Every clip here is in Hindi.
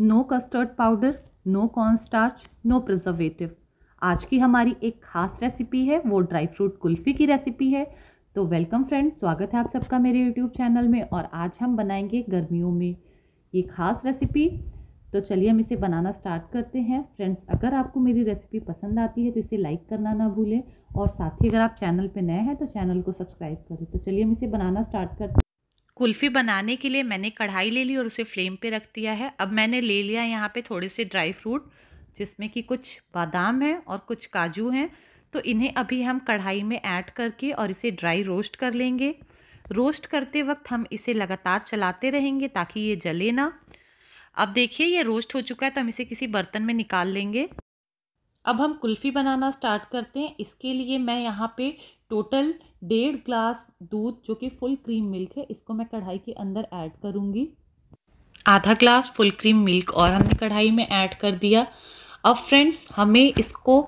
no custard powder no corn starch no preservative आज की हमारी एक खास रेसिपी है वो ड्राई फ्रूट कुल्फ़ी की रेसिपी है तो वेलकम फ्रेंड्स स्वागत है आप सबका मेरे यूट्यूब चैनल में और आज हम बनाएंगे गर्मियों में ये खास रेसिपी तो चलिए हम इसे बनाना स्टार्ट करते हैं फ्रेंड्स अगर आपको मेरी रेसिपी पसंद आती है तो इसे लाइक करना ना भूलें और साथ ही अगर आप चैनल पर नए हैं तो चैनल को सब्सक्राइब करें तो चलिए हम इसे बनाना स्टार्ट करते हैं कुल्फ़ी बनाने के लिए मैंने कढ़ाई ले ली और उसे फ्लेम पे रख दिया है अब मैंने ले लिया यहाँ पे थोड़े से ड्राई फ्रूट जिसमें कि कुछ बादाम हैं और कुछ काजू हैं तो इन्हें अभी हम कढ़ाई में ऐड करके और इसे ड्राई रोस्ट कर लेंगे रोस्ट करते वक्त हम इसे लगातार चलाते रहेंगे ताकि ये जले ना अब देखिए ये रोस्ट हो चुका है तो हम इसे किसी बर्तन में निकाल लेंगे अब हम कुल्फ़ी बनाना स्टार्ट करते हैं इसके लिए मैं यहाँ पे टोटल डेढ़ ग्लास दूध जो कि फुल क्रीम मिल्क है इसको मैं कढ़ाई के अंदर ऐड करूँगी आधा ग्लास फुल क्रीम मिल्क और हमने कढ़ाई में ऐड कर दिया अब फ्रेंड्स हमें इसको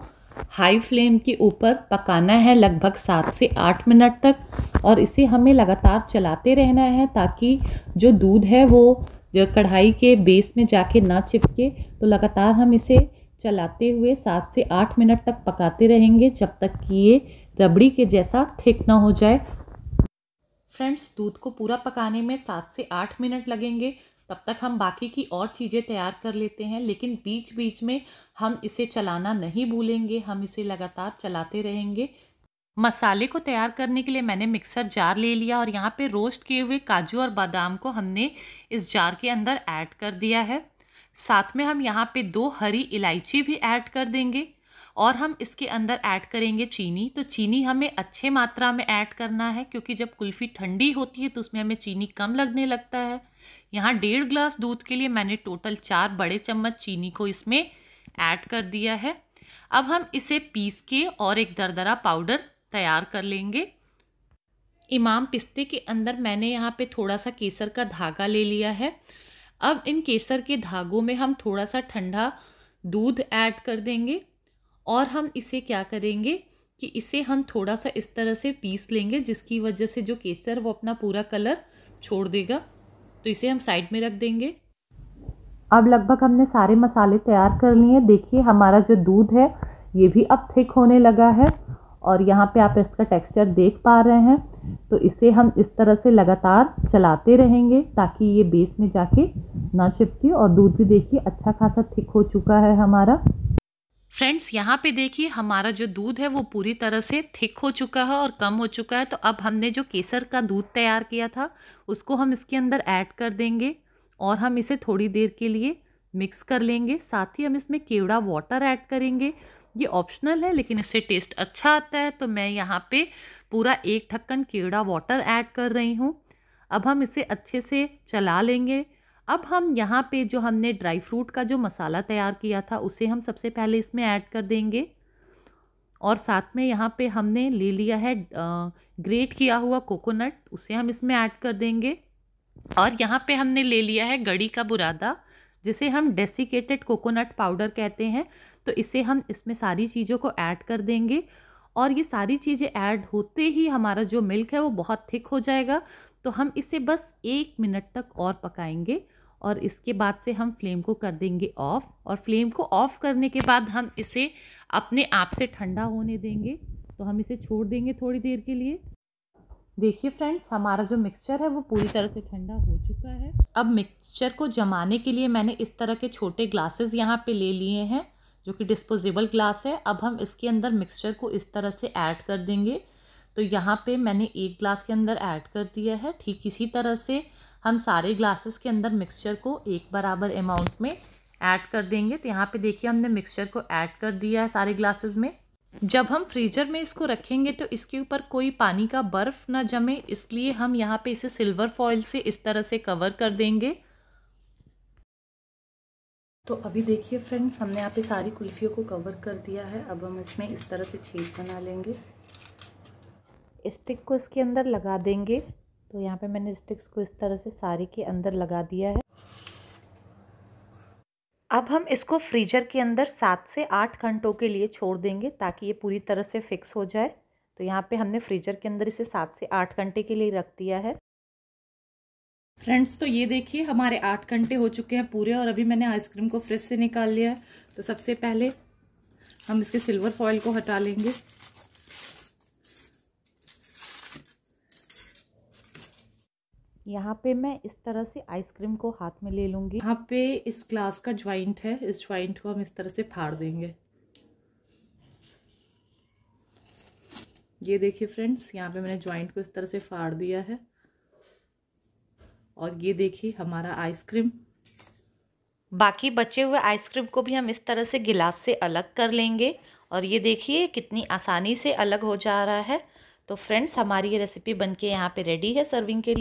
हाई फ्लेम के ऊपर पकाना है लगभग सात से आठ मिनट तक और इसे हमें लगातार चलाते रहना है ताकि जो दूध है वो कढ़ाई के बेस में जाके ना चिपके तो लगातार हम इसे चलाते हुए सात से आठ मिनट तक पकाते रहेंगे जब तक कि ये रबड़ी के जैसा थिक ना हो जाए फ्रेंड्स दूध को पूरा पकाने में सात से आठ मिनट लगेंगे तब तक हम बाकी की और चीज़ें तैयार कर लेते हैं लेकिन बीच बीच में हम इसे चलाना नहीं भूलेंगे हम इसे लगातार चलाते रहेंगे मसाले को तैयार करने के लिए मैंने मिक्सर जार ले लिया और यहाँ पे रोस्ट किए हुए काजू और बादाम को हमने इस जार के अंदर ऐड कर दिया है साथ में हम यहाँ पे दो हरी इलायची भी ऐड कर देंगे और हम इसके अंदर ऐड करेंगे चीनी तो चीनी हमें अच्छे मात्रा में ऐड करना है क्योंकि जब कुल्फ़ी ठंडी होती है तो उसमें हमें चीनी कम लगने लगता है यहाँ डेढ़ ग्लास दूध के लिए मैंने टोटल चार बड़े चम्मच चीनी को इसमें ऐड कर दिया है अब हम इसे पीस के और एक दरदरा पाउडर तैयार कर लेंगे इमाम पिस्ते के अंदर मैंने यहाँ पे थोड़ा सा केसर का धागा ले लिया है अब इन केसर के धागों में हम थोड़ा सा ठंडा दूध ऐड कर देंगे और हम इसे क्या करेंगे कि इसे हम थोड़ा सा इस तरह से पीस लेंगे जिसकी वजह से जो केसर वो अपना पूरा कलर छोड़ देगा तो इसे हम साइड में रख देंगे अब लगभग हमने सारे मसाले तैयार कर लिए देखिए हमारा जो दूध है ये भी अब थिक होने लगा है और यहाँ पे आप इसका टेक्सचर देख पा रहे हैं तो इसे हम इस तरह से लगातार चलाते रहेंगे ताकि ये बेस में जाके ना चिपके और दूध भी देखिए अच्छा खासा थिक हो चुका है हमारा फ्रेंड्स यहाँ पे देखिए हमारा जो दूध है वो पूरी तरह से थिक हो चुका है और कम हो चुका है तो अब हमने जो केसर का दूध तैयार किया था उसको हम इसके अंदर ऐड कर देंगे और हम इसे थोड़ी देर के लिए मिक्स कर लेंगे साथ ही हम इसमें केवड़ा वाटर ऐड करेंगे ये ऑप्शनल है लेकिन इससे टेस्ट अच्छा आता है तो मैं यहाँ पे पूरा एक ढक्कन केवड़ा वाटर ऐड कर रही हूँ अब हम इसे अच्छे से चला लेंगे अब हम यहाँ पे जो हमने ड्राई फ्रूट का जो मसाला तैयार किया था उसे हम सबसे पहले इसमें ऐड कर देंगे और साथ में यहाँ पे हमने ले लिया है ग्रेट किया हुआ कोकोनट उसे हम इसमें ऐड कर देंगे और यहाँ पे हमने ले लिया है गड़ी का बुरादा जिसे हम डेसिकेटेड कोकोनट पाउडर कहते हैं तो इसे हम इसमें सारी चीज़ों को ऐड कर देंगे और ये सारी चीज़ें ऐड होते ही हमारा जो मिल्क है वो बहुत थिक हो जाएगा तो हम इसे बस एक मिनट तक और पकाएंगे और इसके बाद से हम फ्लेम को कर देंगे ऑफ़ और फ्लेम को ऑफ़ करने के बाद हम इसे अपने आप से ठंडा होने देंगे तो हम इसे छोड़ देंगे थोड़ी देर के लिए देखिए फ्रेंड्स हमारा जो मिक्सचर है वो पूरी तरह से ठंडा हो चुका है अब मिक्सचर को जमाने के लिए मैंने इस तरह के छोटे ग्लासेस यहाँ पे ले लिए हैं जो कि डिस्पोजेबल ग्लास है अब हम इसके अंदर मिक्सचर को इस तरह से ऐड कर देंगे तो यहाँ पे मैंने एक ग्लास के अंदर ऐड कर दिया है ठीक इसी तरह से हम सारे ग्लासेस के अंदर मिक्सचर को एक बराबर अमाउंट में ऐड कर देंगे तो यहाँ पे देखिए हमने मिक्सचर को ऐड कर दिया है सारे ग्लासेस में जब हम फ्रीजर में इसको रखेंगे तो इसके ऊपर कोई पानी का बर्फ़ ना जमे इसलिए हम यहाँ पे इसे सिल्वर फॉइल से इस तरह से कवर कर देंगे तो अभी देखिए फ्रेंड्स हमने यहाँ पे सारी कुल्फियों को कवर कर दिया है अब हम इसमें इस तरह से छेद बना लेंगे स्टिक को इसके अंदर लगा देंगे तो यहाँ पे मैंने स्टिक्स को इस तरह से साड़ी के अंदर लगा दिया है अब हम इसको फ्रीजर के अंदर सात से आठ घंटों के लिए छोड़ देंगे ताकि ये पूरी तरह से फिक्स हो जाए तो यहाँ पे हमने फ्रीजर के अंदर इसे सात से आठ घंटे के लिए रख दिया है फ्रेंड्स तो ये देखिए हमारे आठ घंटे हो चुके हैं पूरे और अभी मैंने आइसक्रीम को फ्रिज से निकाल लिया है तो सबसे पहले हम इसके सिल्वर फॉइल को हटा लेंगे यहाँ पे मैं इस तरह से आइसक्रीम को हाथ में ले लूँगी यहाँ पे इस ग्लास का ज्वाइंट है इस ज्वाइंट को हम इस तरह से फाड़ देंगे ये देखिए फ्रेंड्स यहाँ पे मैंने ज्वाइंट को इस तरह से फाड़ दिया है और ये देखिए हमारा आइसक्रीम बाकी बचे हुए आइसक्रीम को भी हम इस तरह से गिलास से अलग कर लेंगे और ये देखिए कितनी आसानी से अलग हो जा रहा है तो फ्रेंड्स हमारी ये रेसिपी बनके यहाँ पे रेडी है सर्विंग के लिए